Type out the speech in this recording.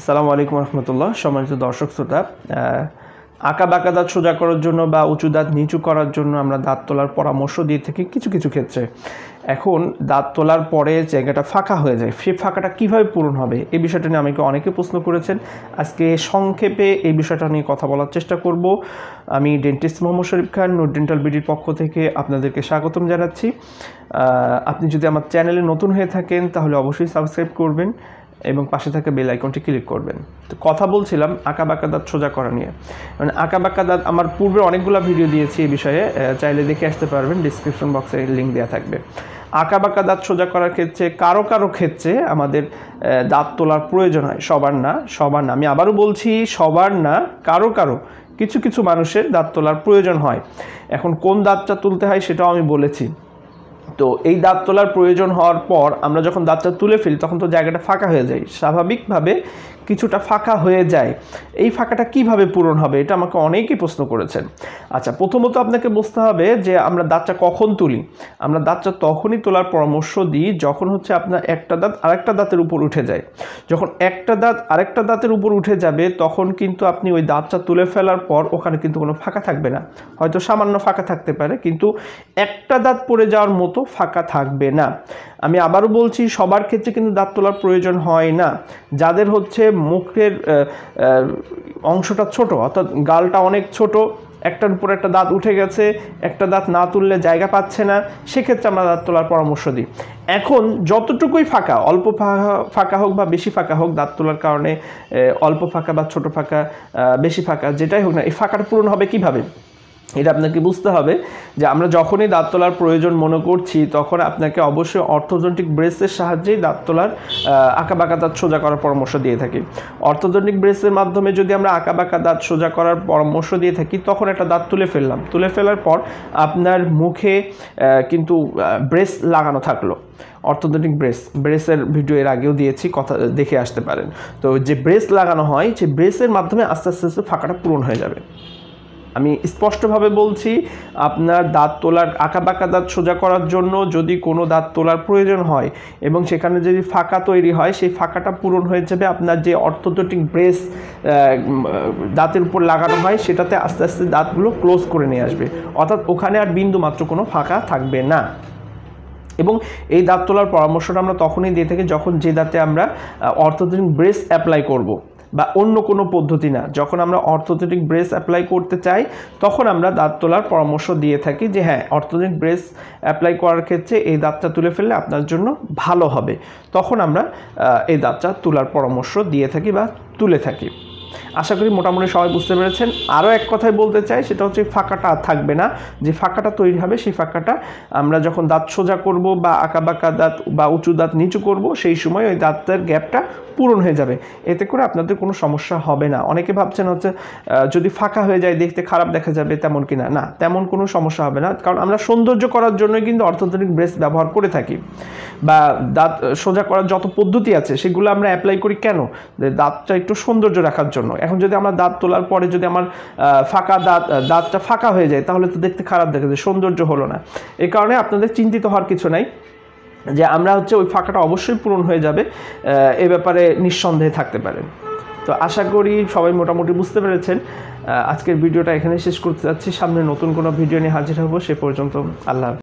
আসসালামু আলাইকুম রহমতুল্লাহ সম্মানিত দর্শক শ্রোতা আঁকা বাঁকা দাঁত সোজা করার জন্য বা উঁচু দাঁত নিচু করার জন্য আমরা দাঁত তোলার পরামর্শ দিয়ে থাকি কিছু কিছু ক্ষেত্রে এখন দাঁত তোলার পরে জায়গাটা ফাঁকা হয়ে যায় সেই ফাঁকাটা কীভাবে পূরণ হবে এই বিষয়টা নিয়ে আমাকে অনেকে প্রশ্ন করেছেন আজকে সংক্ষেপে এই বিষয়টা নিয়ে কথা বলার চেষ্টা করব আমি dentist Mohammad Sharif Khan note dental বিডির পক্ষ থেকে আপনাদেরকে স্বাগতম জানাচ্ছি আপনি যদি আমার চ্যানেলে নতুন হয়ে থাকেন তাহলে অবশ্যই সাবস্ক্রাইব করবেন এবং পাশে থাকা বেল আইকনটি ক্লিক করবেন তো কথা বলছিলাম আঁকা বাঁকা দাঁত সোজা করা নিয়ে মানে আঁকা বাঁকা দাঁত আমার পূর্বে অনেকগুলো ভিডিও দিয়েছি এই বিষয়ে চাইলে দেখে আসতে পারবেন ডিসক্রিপশন বক্সে লিঙ্ক দেওয়া থাকবে আঁকা বাঁকা দাঁত সোজা করার ক্ষেত্রে কারো কারো ক্ষেত্রে আমাদের দাঁত তোলার প্রয়োজন হয় সবার না সবার না আমি আবারও বলছি সবার না কারো কারো কিছু কিছু মানুষের দাঁত তোলার প্রয়োজন হয় এখন কোন দাঁতটা তুলতে হয় সেটাও আমি বলেছি তো এই দাঁত তোলার প্রয়োজন হওয়ার পর আমরা যখন দাঁতটা তুলে ফেলি তখন তো জায়গাটা ফাঁকা হয়ে যায় স্বাভাবিকভাবে কিছুটা ফাঁকা হয়ে যায় এই ফাঁকাটা কিভাবে পূরণ হবে এটা আমাকে অনেকেই প্রশ্ন করেছেন আচ্ছা প্রথমত আপনাকে বুঝতে হবে যে আমরা দাঁতটা কখন তুলি আমরা দাঁতটা তখনই তোলার পরামর্শ দিই যখন হচ্ছে আপনার একটা দাঁত আরেকটা দাঁতের উপর উঠে যায় যখন একটা দাঁত আরেকটা দাঁতের উপর উঠে যাবে তখন কিন্তু আপনি ওই দাঁতটা তুলে ফেলার পর ওখানে কিন্তু কোনো ফাঁকা থাকবে না হয়তো সামান্য ফাঁকা থাকতে পারে কিন্তু একটা দাঁত পড়ে যাওয়ার মতো ফাঁকা থাকবে না আমি আবারও বলছি সবার ক্ষেত্রে কিন্তু দাঁত তোলার প্রয়োজন হয় না যাদের হচ্ছে মুখের অংশটা ছোট অর্থাৎ গালটা অনেক ছোট একটার উপর একটা দাঁত উঠে গেছে একটা দাঁত না তুললে জায়গা পাচ্ছে না সেক্ষেত্রে আমরা দাঁত তোলার পরামর্শ দিই এখন যতটুকুই ফাঁকা অল্প ফাঁকা ফাঁকা হোক বা বেশি ফাঁকা হোক দাঁত তোলার কারণে অল্প ফাঁকা বা ছোট ফাঁকা বেশি ফাঁকা যেটাই হোক না এই ফাঁকাটা পূরণ হবে কিভাবে এটা আপনাকে বুঝতে হবে যে আমরা যখনই দাঁত তোলার প্রয়োজন মনে করছি তখন আপনাকে অবশ্যই অর্থোজেন্টিক ব্রেসের সাহায্যেই দাঁত তোলার আঁকাবাঁকা দাঁত সোজা করার পরামর্শ দিয়ে থাকি অর্থোজেন্টিক ব্রেসের মাধ্যমে যদি আমরা আঁকাবাঁকা দাঁত সোজা করার পরামর্শ দিয়ে থাকি তখন একটা দাঁত তুলে ফেললাম তুলে ফেলার পর আপনার মুখে কিন্তু ব্রেস লাগানো থাকলো অর্থোডন্টিক ব্রেস ব্রেসের ভিডিও এর আগেও দিয়েছি কথা দেখে আসতে পারেন তো যে ব্রেস লাগানো হয় সেই ব্রেসের মাধ্যমে আস্তে আস্তে আস্তে ফাঁকাটা পূরণ হয়ে যাবে আমি স্পষ্টভাবে বলছি আপনার দাঁত তোলার বাঁকা দাঁত সোজা করার জন্য যদি কোনো দাঁত তোলার প্রয়োজন হয় এবং সেখানে যদি ফাঁকা তৈরি হয় সেই ফাঁকাটা পূরণ হয়ে যাবে আপনার যে অর্থোটিক ব্রেস দাঁতের উপর লাগানো হয় সেটাতে আস্তে আস্তে দাঁতগুলো ক্লোজ করে নিয়ে আসবে অর্থাৎ ওখানে আর বিন্দু মাত্র কোনো ফাঁকা থাকবে না এবং এই দাঁত তোলার পরামর্শটা আমরা তখনই দিয়ে থাকি যখন যে দাঁতে আমরা অর্থোটিক ব্রেস অ্যাপ্লাই করব বা অন্য কোনো পদ্ধতি না যখন আমরা অর্থোথেটিক ব্রেস অ্যাপ্লাই করতে চাই তখন আমরা দাঁত তোলার পরামর্শ দিয়ে থাকি যে হ্যাঁ অর্থোথেটিক ব্রেস অ্যাপ্লাই করার ক্ষেত্রে এই দাঁতটা তুলে ফেললে আপনার জন্য ভালো হবে তখন আমরা এই দাঁতটা তোলার পরামর্শ দিয়ে থাকি বা তুলে থাকি আশা করি মোটামুটি সবাই বুঝতে পেরেছেন আরও এক কথায় বলতে চাই সেটা হচ্ছে ফাঁকাটা আর থাকবে না যে ফাঁকাটা তৈরি হবে সেই ফাঁকাটা আমরা যখন দাঁত সোজা করব বা আঁকা বাঁকা দাঁত বা উঁচু দাঁত নিচু করব সেই সময় ওই দাঁতের গ্যাপটা পূরণ হয়ে যাবে এতে করে আপনাদের কোনো সমস্যা হবে না অনেকে ভাবছেন হচ্ছে যদি ফাঁকা হয়ে যায় দেখতে খারাপ দেখা যাবে তেমন কি না না তেমন কোনো সমস্যা হবে না কারণ আমরা সৌন্দর্য করার জন্যই কিন্তু অর্থনৈতিক ব্রেস ব্যবহার করে থাকি বা দাঁত সোজা করার যত পদ্ধতি আছে সেগুলো আমরা অ্যাপ্লাই করি কেন দাঁতটা একটু সৌন্দর্য রাখার জন্য জন্য এখন যদি আমরা দাঁত তোলার পরে যদি আমার ফাঁকা দাঁত দাঁতটা ফাঁকা হয়ে যায় তাহলে তো দেখতে খারাপ দেখা যায় সৌন্দর্য হলো না এ কারণে আপনাদের চিন্তিত হওয়ার কিছু নাই যে আমরা হচ্ছে ওই ফাঁকাটা অবশ্যই পূরণ হয়ে যাবে এ ব্যাপারে নিঃসন্দেহে থাকতে পারেন তো আশা করি সবাই মোটামুটি বুঝতে পেরেছেন আজকের ভিডিওটা এখানে শেষ করতে যাচ্ছি সামনে নতুন কোনো ভিডিও নিয়ে হাজির হব সে পর্যন্ত আল্লাহ